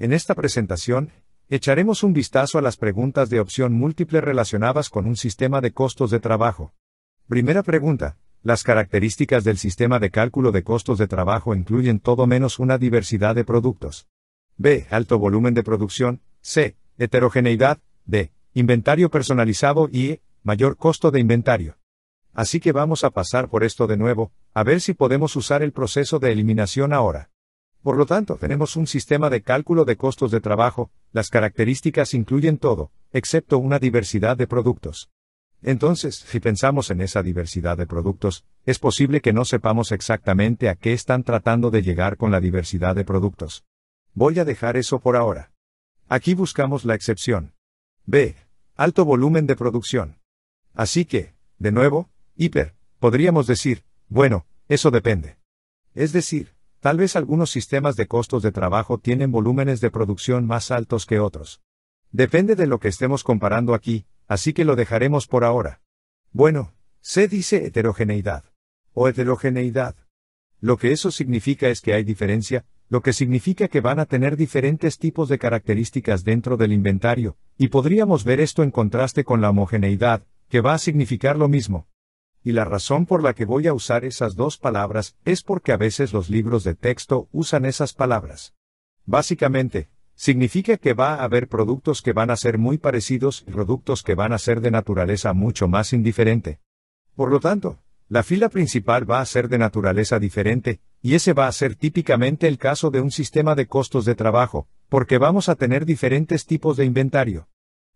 En esta presentación, echaremos un vistazo a las preguntas de opción múltiple relacionadas con un sistema de costos de trabajo. Primera pregunta. Las características del sistema de cálculo de costos de trabajo incluyen todo menos una diversidad de productos. B. Alto volumen de producción. C. Heterogeneidad. D. Inventario personalizado y E. Mayor costo de inventario. Así que vamos a pasar por esto de nuevo, a ver si podemos usar el proceso de eliminación ahora. Por lo tanto, tenemos un sistema de cálculo de costos de trabajo, las características incluyen todo, excepto una diversidad de productos. Entonces, si pensamos en esa diversidad de productos, es posible que no sepamos exactamente a qué están tratando de llegar con la diversidad de productos. Voy a dejar eso por ahora. Aquí buscamos la excepción. B. Alto volumen de producción. Así que, de nuevo, hiper, podríamos decir, bueno, eso depende. Es decir, Tal vez algunos sistemas de costos de trabajo tienen volúmenes de producción más altos que otros. Depende de lo que estemos comparando aquí, así que lo dejaremos por ahora. Bueno, se dice heterogeneidad. O heterogeneidad. Lo que eso significa es que hay diferencia, lo que significa que van a tener diferentes tipos de características dentro del inventario, y podríamos ver esto en contraste con la homogeneidad, que va a significar lo mismo, y la razón por la que voy a usar esas dos palabras es porque a veces los libros de texto usan esas palabras. Básicamente, significa que va a haber productos que van a ser muy parecidos y productos que van a ser de naturaleza mucho más indiferente. Por lo tanto, la fila principal va a ser de naturaleza diferente, y ese va a ser típicamente el caso de un sistema de costos de trabajo, porque vamos a tener diferentes tipos de inventario.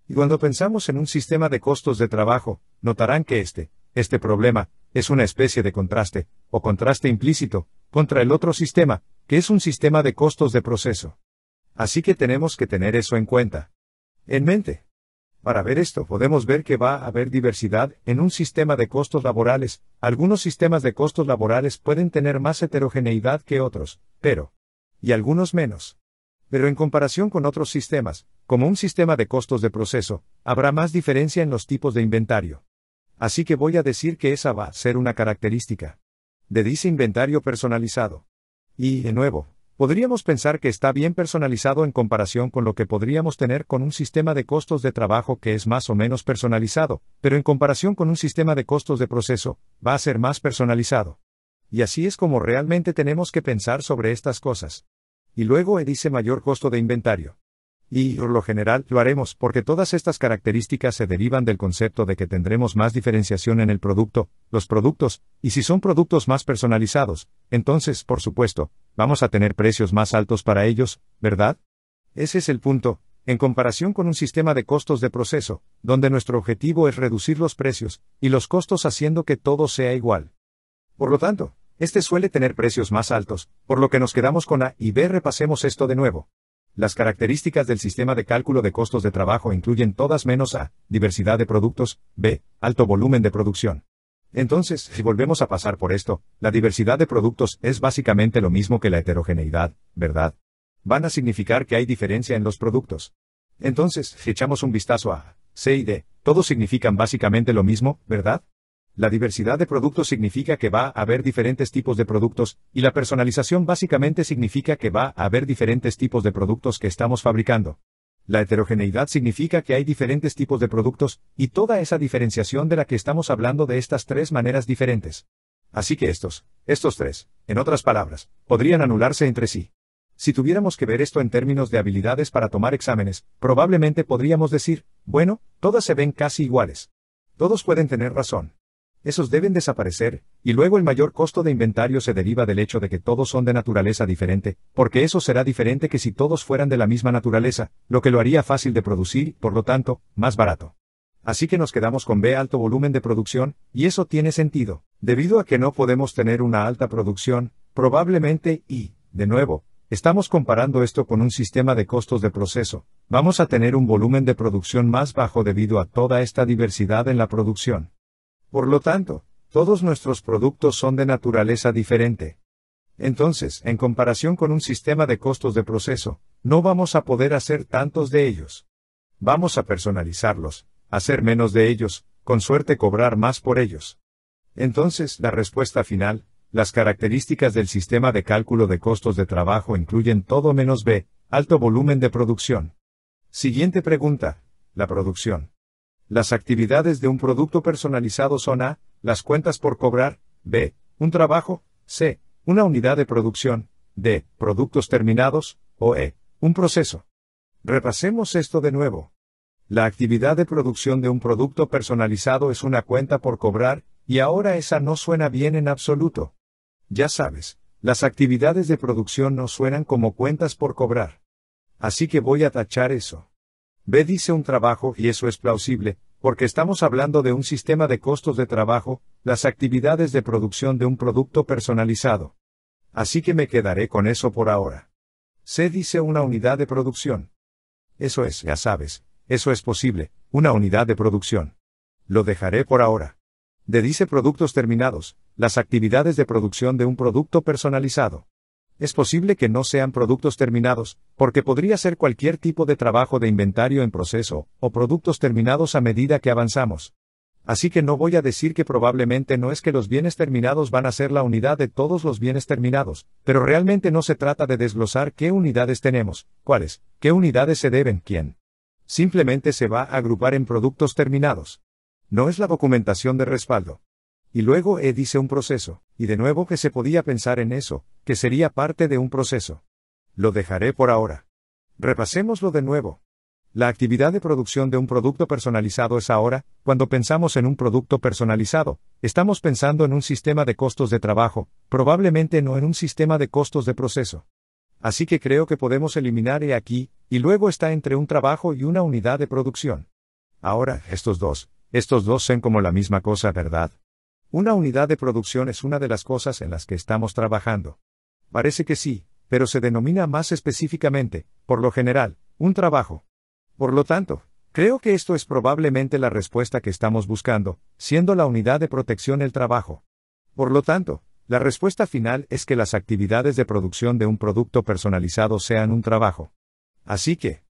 Y cuando pensamos en un sistema de costos de trabajo, notarán que este, este problema, es una especie de contraste, o contraste implícito, contra el otro sistema, que es un sistema de costos de proceso. Así que tenemos que tener eso en cuenta. En mente. Para ver esto podemos ver que va a haber diversidad en un sistema de costos laborales, algunos sistemas de costos laborales pueden tener más heterogeneidad que otros, pero... y algunos menos. Pero en comparación con otros sistemas, como un sistema de costos de proceso, habrá más diferencia en los tipos de inventario. Así que voy a decir que esa va a ser una característica de dice inventario personalizado. Y, de nuevo, podríamos pensar que está bien personalizado en comparación con lo que podríamos tener con un sistema de costos de trabajo que es más o menos personalizado, pero en comparación con un sistema de costos de proceso, va a ser más personalizado. Y así es como realmente tenemos que pensar sobre estas cosas. Y luego he dice mayor costo de inventario y, por lo general, lo haremos porque todas estas características se derivan del concepto de que tendremos más diferenciación en el producto, los productos, y si son productos más personalizados, entonces, por supuesto, vamos a tener precios más altos para ellos, ¿verdad? Ese es el punto, en comparación con un sistema de costos de proceso, donde nuestro objetivo es reducir los precios y los costos haciendo que todo sea igual. Por lo tanto, este suele tener precios más altos, por lo que nos quedamos con A y B repasemos esto de nuevo. Las características del sistema de cálculo de costos de trabajo incluyen todas menos A, diversidad de productos, B, alto volumen de producción. Entonces, si volvemos a pasar por esto, la diversidad de productos es básicamente lo mismo que la heterogeneidad, ¿verdad? Van a significar que hay diferencia en los productos. Entonces, si echamos un vistazo a C y D, todos significan básicamente lo mismo, ¿verdad? La diversidad de productos significa que va a haber diferentes tipos de productos, y la personalización básicamente significa que va a haber diferentes tipos de productos que estamos fabricando. La heterogeneidad significa que hay diferentes tipos de productos, y toda esa diferenciación de la que estamos hablando de estas tres maneras diferentes. Así que estos, estos tres, en otras palabras, podrían anularse entre sí. Si tuviéramos que ver esto en términos de habilidades para tomar exámenes, probablemente podríamos decir, bueno, todas se ven casi iguales. Todos pueden tener razón esos deben desaparecer, y luego el mayor costo de inventario se deriva del hecho de que todos son de naturaleza diferente, porque eso será diferente que si todos fueran de la misma naturaleza, lo que lo haría fácil de producir por lo tanto, más barato. Así que nos quedamos con B alto volumen de producción, y eso tiene sentido. Debido a que no podemos tener una alta producción, probablemente, y, de nuevo, Estamos comparando esto con un sistema de costos de proceso. Vamos a tener un volumen de producción más bajo debido a toda esta diversidad en la producción. Por lo tanto, todos nuestros productos son de naturaleza diferente. Entonces, en comparación con un sistema de costos de proceso, no vamos a poder hacer tantos de ellos. Vamos a personalizarlos, hacer menos de ellos, con suerte cobrar más por ellos. Entonces, la respuesta final, las características del sistema de cálculo de costos de trabajo incluyen todo menos B, alto volumen de producción. Siguiente pregunta, la producción. Las actividades de un producto personalizado son A, las cuentas por cobrar, B, un trabajo, C, una unidad de producción, D, productos terminados, o E, un proceso. Repasemos esto de nuevo. La actividad de producción de un producto personalizado es una cuenta por cobrar, y ahora esa no suena bien en absoluto. Ya sabes, las actividades de producción no suenan como cuentas por cobrar. Así que voy a tachar eso. B dice un trabajo y eso es plausible, porque estamos hablando de un sistema de costos de trabajo, las actividades de producción de un producto personalizado. Así que me quedaré con eso por ahora. C dice una unidad de producción. Eso es, ya sabes, eso es posible, una unidad de producción. Lo dejaré por ahora. D dice productos terminados, las actividades de producción de un producto personalizado. Es posible que no sean productos terminados, porque podría ser cualquier tipo de trabajo de inventario en proceso, o productos terminados a medida que avanzamos. Así que no voy a decir que probablemente no es que los bienes terminados van a ser la unidad de todos los bienes terminados, pero realmente no se trata de desglosar qué unidades tenemos, cuáles, qué unidades se deben, quién. Simplemente se va a agrupar en productos terminados. No es la documentación de respaldo. Y luego E dice un proceso, y de nuevo que se podía pensar en eso, que sería parte de un proceso. Lo dejaré por ahora. Repasémoslo de nuevo. La actividad de producción de un producto personalizado es ahora, cuando pensamos en un producto personalizado, estamos pensando en un sistema de costos de trabajo, probablemente no en un sistema de costos de proceso. Así que creo que podemos eliminar E aquí, y luego está entre un trabajo y una unidad de producción. Ahora, estos dos, estos dos son como la misma cosa, ¿verdad? Una unidad de producción es una de las cosas en las que estamos trabajando. Parece que sí, pero se denomina más específicamente, por lo general, un trabajo. Por lo tanto, creo que esto es probablemente la respuesta que estamos buscando, siendo la unidad de protección el trabajo. Por lo tanto, la respuesta final es que las actividades de producción de un producto personalizado sean un trabajo. Así que,